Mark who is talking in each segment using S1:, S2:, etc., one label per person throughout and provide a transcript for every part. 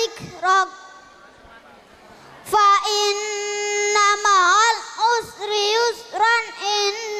S1: Atik Rock Fa nama ma'al usri usran in.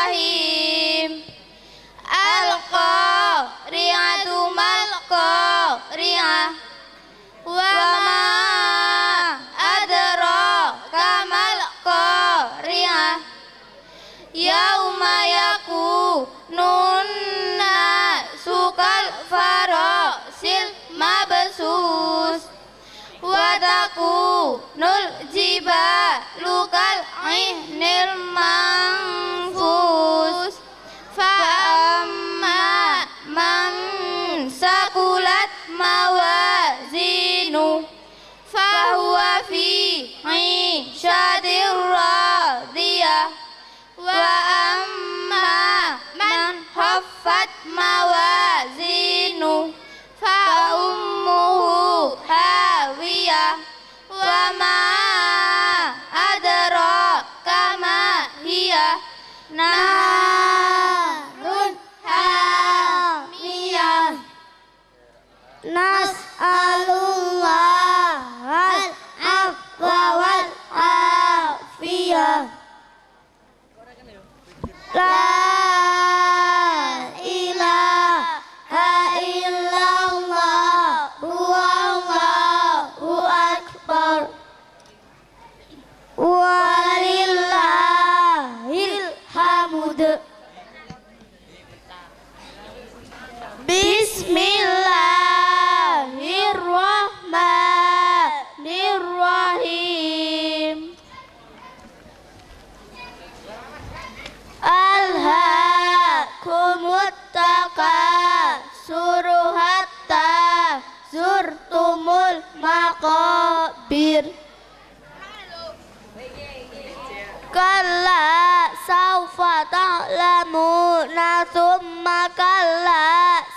S1: Ibrahim Alqa ri'atu malqa ri'ah Wa ma adra kamalqa ri'ah Yauma yaku nunna sukal farasil mabsus Wa taku nul Lukal kal'ihnil mang khaffat mawazinu fa ummuhu hawiyah wa ma adraka ma hiya narun hamiyah walillahil hamud Bismillahirrahmanirrahim Alhaakumut takasuru hatta zurtumul maqabir ta'lamuna summa kalla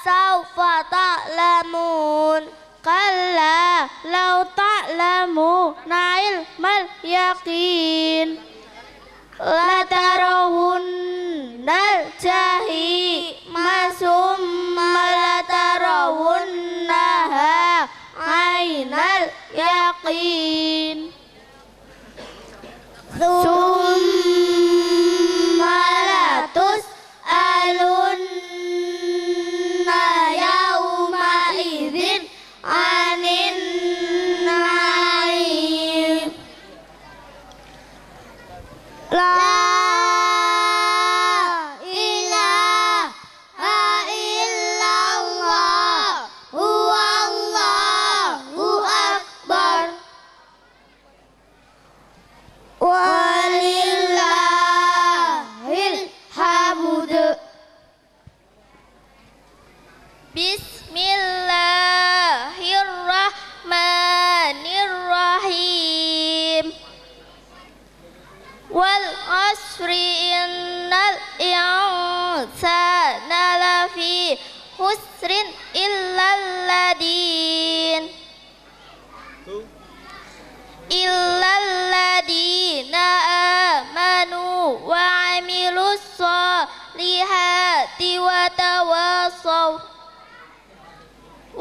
S1: sawfa ta'lamun kalla law nail ilmal yaqin latarawun nal jahi masumma latarawun naha ainal yakin Sumpah. ta'ti wa tawasaw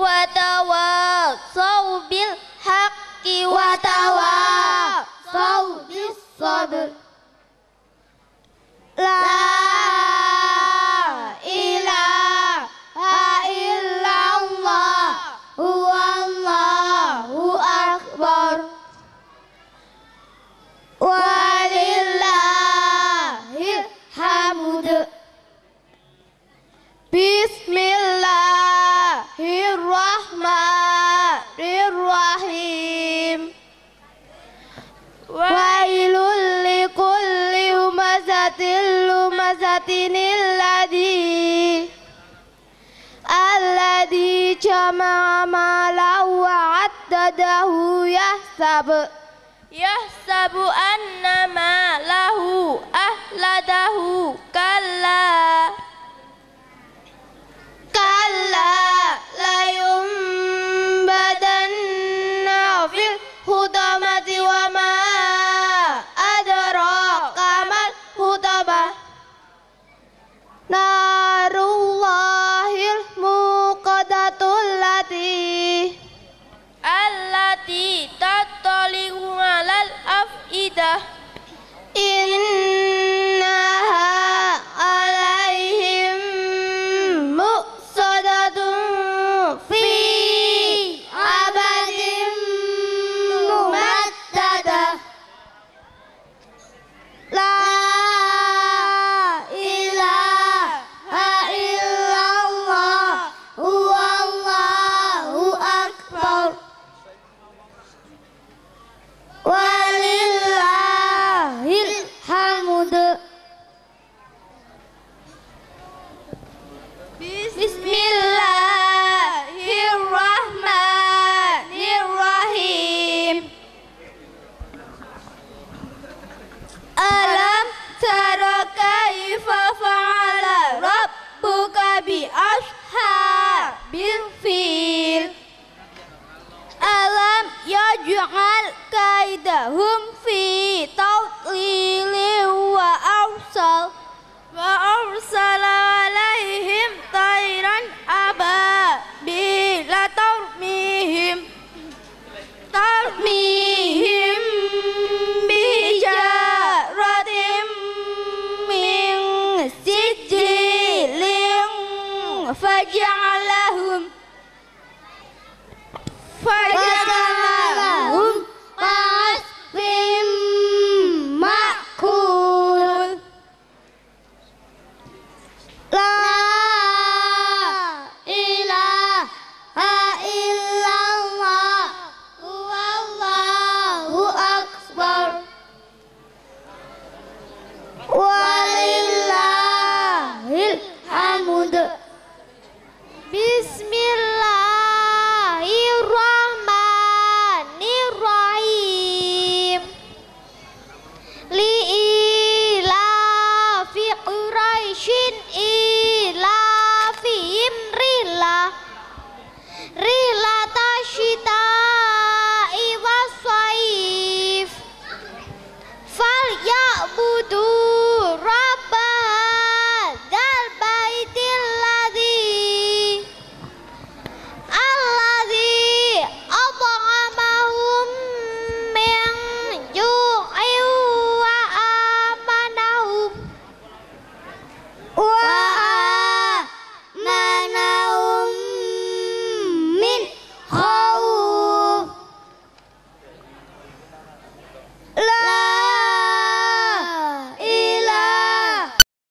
S1: wa tawasaw bil haqqi wa tawasaw bil sabr la ayatil umazatinil ladhi Alladhi ya sabu, ya sabu an nama lahu, ah ahladahu kallah Praise